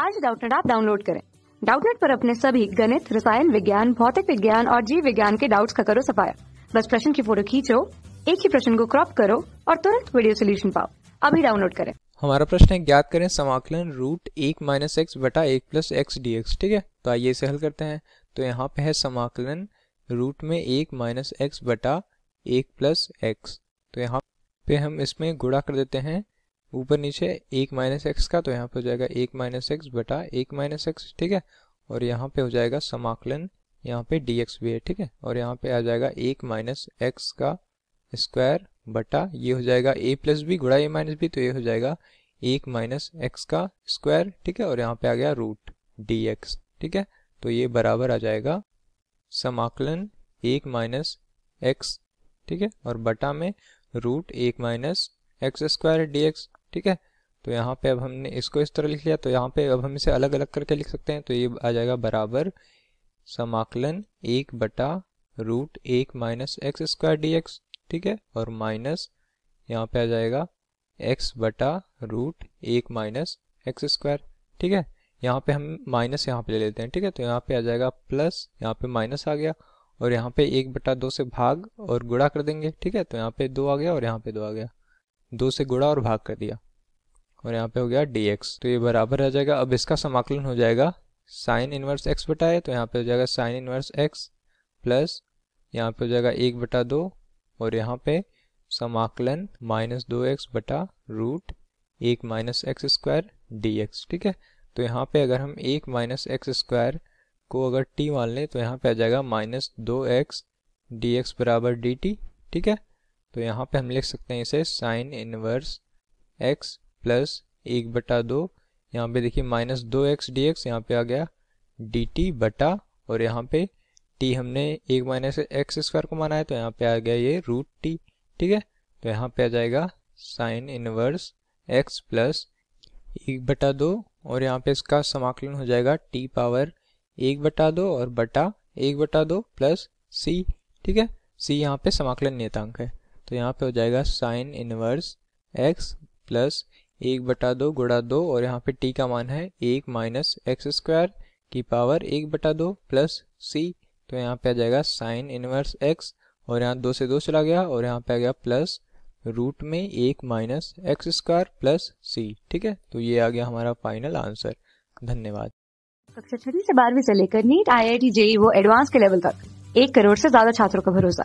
आज डाउटनेट आप डाउनलोड करें डाउटनेट पर अपने सभी गणित रसायन विज्ञान भौतिक विज्ञान और जीव विज्ञान के डाउट्स का करो सफाया बस प्रश्न की फोटो खींचो एक ही प्रश्न को क्रॉप करो और तुरंत वीडियो सोल्यूशन पाओ अभी डाउनलोड करें हमारा प्रश्न है ज्ञात करें समाकलन रूट एक माइनस एक्स बटा एक प्लस एक्स डी एक्स ठीक है तो आइए इसे हल करते हैं तो यहाँ पे है समाकलन रूट में एक माइनस एक्स बटा एक प्लस एक्स तो यहाँ पे हम इसमें गुड़ा कर देते हैं ऊपर नीचे एक माइनस एक्स का तो यहाँ पे हो जाएगा एक माइनस एक्स बटा एक माइनस एक्स ठीक है और यहाँ पे हो जाएगा समाकलन यहाँ पे डी एक्स भी है ठीक है और यहाँ पे आ जाएगा एक माइनस एक्स का स्क्वायर बटा ये हो जाएगा ए प्लस बी गुड़ा ए माइनस बी तो ये हो जाएगा एक माइनस एक्स का स्क्वायर ठीक है और यहाँ पे आ गया रूट डी एक्स ठीक है तो ये बराबर आ जाएगा समाकलन एक माइनस एक्स ठीक है और बटा में रूट एक minus x square d x ठीक है तो यहाँ पे अब हमने इसको इस तरह लिख लिया तो यहाँ पे अब हम इसे अलग अलग करके लिख सकते हैं तो ये आ जाएगा बराबर समाकलन एक बटा रूट एक minus x square d x ठीक है और माइनस यहाँ पे आ जाएगा एक्स बटा रूट एक माइनस एक्स स्क्वायर ठीक है यहाँ पे हम माइनस यहाँ पे ले लेते हैं ठीक है तो यहाँ पे आ जाएगा प्लस यहाँ पे माइनस आ गया और यहाँ पे एक बटा दो से भाग और गुड़ा कर देंगे ठीक है तो यहाँ पे दो आ गया और यहाँ पे दो आ गया दो से गुड़ा और भाग कर दिया और यहाँ पे हो गया डी एक्स तो ये बराबर रह जाएगा अब इसका समाकलन हो जाएगा साइन इन्वर्स एक्स बटा है तो यहाँ पे हो जाएगा साइन इन्वर्स एक्स प्लस यहाँ पे हो जाएगा एक बटा दो और यहाँ पे समाकलन माइनस दो एक्स बटा रूट एक minus x square d x ठीक है तो यहाँ पे अगर हम एक माइनस एक्स स्क्वायर को अगर टी मान लें तो यहाँ पे आ जाएगा माइनस दो एक्स डी एक्स बराबर डी टी ठीक है तो यहाँ पे हम लिख सकते हैं इसे साइन इनवर्स एक्स प्लस एक बटा दो यहाँ पे देखिए माइनस दो एक्स डी एक्स यहाँ पे आ गया डी टी बटा और यहाँ पे टी हमने एक माइनस एक्स स्क्वायर को माना है तो यहाँ पे आ गया ये रूट टी ठीक है तो यहाँ पे आ जाएगा साइन इनवर्स एक्स प्लस एक बटा दो और यहाँ पे इसका समाकलन हो जाएगा टी पावर एक बटा दो और बटा एक बटा दो प्लस सी ठीक है सी यहाँ पे समाकलन नियतांक है तो यहाँ पे हो जाएगा साइन इनवर्स एक्स प्लस एक बटा दो गुड़ा दो और यहाँ पे टी का मान है एक माइनस एक्स स्क्वायर की पावर एक बटा दो प्लस सी तो यहाँ पे आ जाएगा साइन इनवर्स एक्स और यहाँ दो से दो चला गया और यहाँ पे आ गया प्लस रूट में एक minus x square plus c ठीक है तो ये आ गया हमारा फाइनल आंसर धन्यवाद कक्षा छठी से बारहवीं से लेकर NEET I I T JEE वो एडवांस के लेवल तक एक करोड़ से ज्यादा छात्रों का भरोसा